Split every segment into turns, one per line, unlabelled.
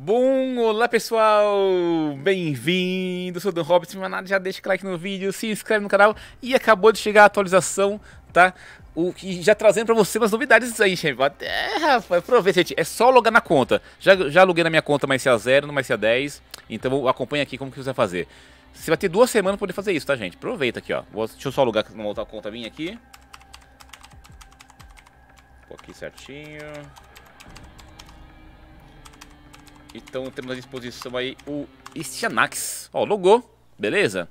Bom, olá pessoal, bem-vindo, sou o Dan Roberts, se não é nada, já deixa o like no vídeo, se inscreve no canal e acabou de chegar a atualização, tá? O que já trazendo pra você umas novidades aí, gente. É, rapaz, aproveita, gente, é só logar na conta. Já, já aluguei na minha conta mais a 0, não mais a 10, então acompanha aqui como que você vai fazer. Você vai ter duas semanas pra poder fazer isso, tá, gente? Aproveita aqui, ó. Deixa eu só alugar numa outra conta minha aqui. Um aqui certinho. Então temos à disposição aí o Istianax. Ó, logou, beleza?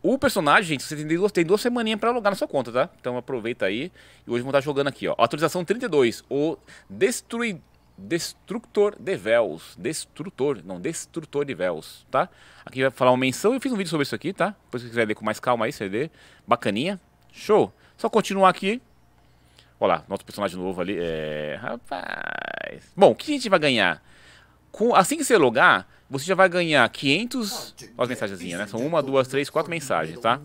O personagem, gente, você tem duas, tem duas semaninhas pra logar na sua conta, tá? Então aproveita aí. E hoje vamos estar tá jogando aqui, ó. Atualização 32, o Destrui... Destrutor de Véus. Destrutor, não, Destrutor de Véus, tá? Aqui vai falar uma menção. Eu fiz um vídeo sobre isso aqui, tá? Depois se você quiser ler com mais calma aí, você ler Bacaninha. Show. Só continuar aqui. Olha lá, nosso personagem novo ali. É... Rapaz. Bom, o que a gente vai ganhar? Com, assim que você logar, você já vai ganhar 500... Olha as mensagens, né? São uma, duas, três, quatro mensagens, tá?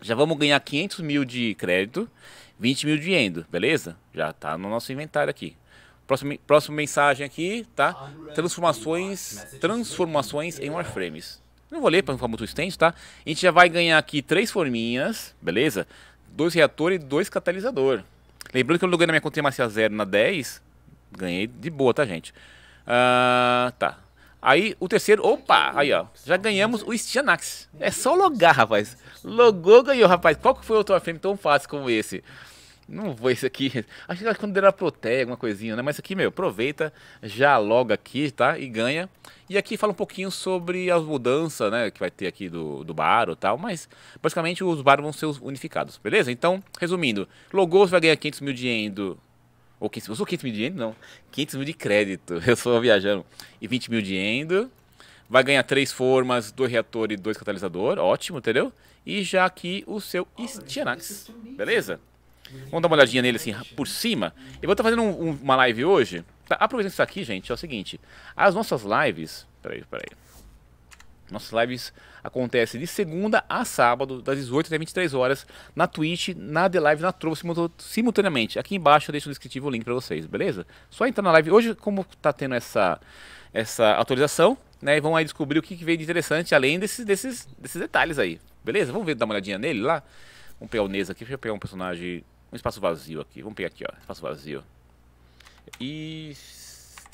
Já vamos ganhar 500 mil de crédito, 20 mil de endo, beleza? Já tá no nosso inventário aqui. Próxima, próxima mensagem aqui, tá? Transformações, transformações em warframes. Não vou ler para não ficar muito extenso, tá? A gente já vai ganhar aqui três forminhas, beleza? Dois reatores e dois catalisador. Lembrando que eu ganhei na minha conta de Macia zero na 10, ganhei de boa, tá, gente? Ah, tá. Aí o terceiro, opa, aí ó, já ganhamos o Stianax. É só logar, rapaz. Logou, ganhou, rapaz. Qual que foi outro frame tão fácil como esse? Não vou esse aqui. Acho que quando era proteia, alguma coisinha, né? Mas aqui, meu, aproveita, já loga aqui, tá? E ganha. E aqui fala um pouquinho sobre as mudanças, né? Que vai ter aqui do, do bar e tal. Mas basicamente os baros vão ser unificados, beleza? Então, resumindo, logou, você vai ganhar 500 mil de endo ou 500, eu sou 500 mil de endo? Não. 500 mil de crédito. Eu sou viajando. E 20 mil de endo. Vai ganhar três formas, dois reatores e dois catalisador. Ótimo, entendeu? E já aqui o seu Stianax. É Beleza? Vamos dar uma olhadinha nele assim por cima. Eu vou estar tá fazendo um, um, uma live hoje. Tá, aproveitando isso aqui, gente, é o seguinte. As nossas lives. Peraí, peraí. Nossas lives acontecem de segunda a sábado, das 18 até 23 horas, na Twitch, na The Live, na Trovo, simultaneamente. Aqui embaixo eu deixo no descritivo o link para vocês, beleza? Só entrar na live. Hoje, como está tendo essa, essa atualização, né, vão aí descobrir o que, que veio de interessante, além desses, desses, desses detalhes aí, beleza? Vamos ver, dar uma olhadinha nele lá. Vamos pegar o Nez aqui, deixa eu pegar um personagem, um espaço vazio aqui. Vamos pegar aqui, ó, espaço vazio. E...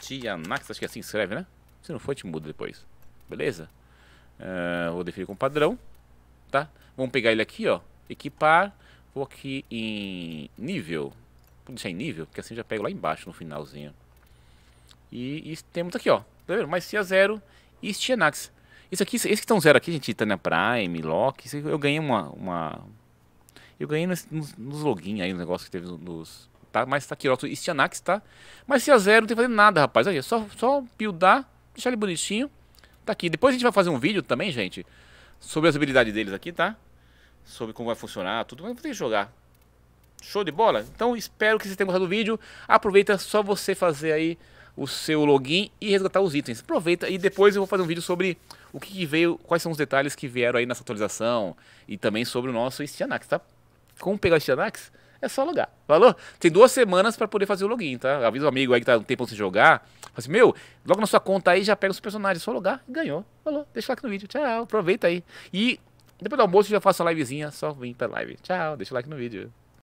Tianax, acho que é assim escreve, né? Se não for, te muda depois. Beleza? Uh, vou definir como padrão, tá? Vamos pegar ele aqui, ó. Equipar. Vou aqui em nível. Vou deixar em nível, porque assim já pego lá embaixo no finalzinho. E, e temos aqui, ó. Tá vendo? Mas Cia zero e Stianax. Isso aqui, esses que estão tá zero aqui, a gente, tá na Prime, Loki, eu ganhei uma, uma... Eu ganhei nos, nos login aí, no negócio que teve nos... Tá? Mas tá aqui, ó, Stianax, tá? Mas Cia zero não tem que fazer nada, rapaz. Aí, é só, só buildar, deixar ele bonitinho Tá aqui. Depois a gente vai fazer um vídeo também, gente, sobre as habilidades deles aqui, tá? Sobre como vai funcionar, tudo. Mas vou ter que jogar. Show de bola? Então espero que vocês tenham gostado do vídeo. Aproveita só você fazer aí o seu login e resgatar os itens. Aproveita e depois eu vou fazer um vídeo sobre o que veio, quais são os detalhes que vieram aí nessa atualização e também sobre o nosso Stianax, tá? Como pegar o Stianax? É só logar. Falou? Tem duas semanas para poder fazer o login, tá? Avisa o amigo aí que tá um tempo sem jogar assim, meu, logo na sua conta aí já pega os personagens, só lugar, ganhou. Falou, deixa o like no vídeo, tchau, aproveita aí. E depois do almoço eu já faço a livezinha, só vim pra live. Tchau, deixa o like no vídeo.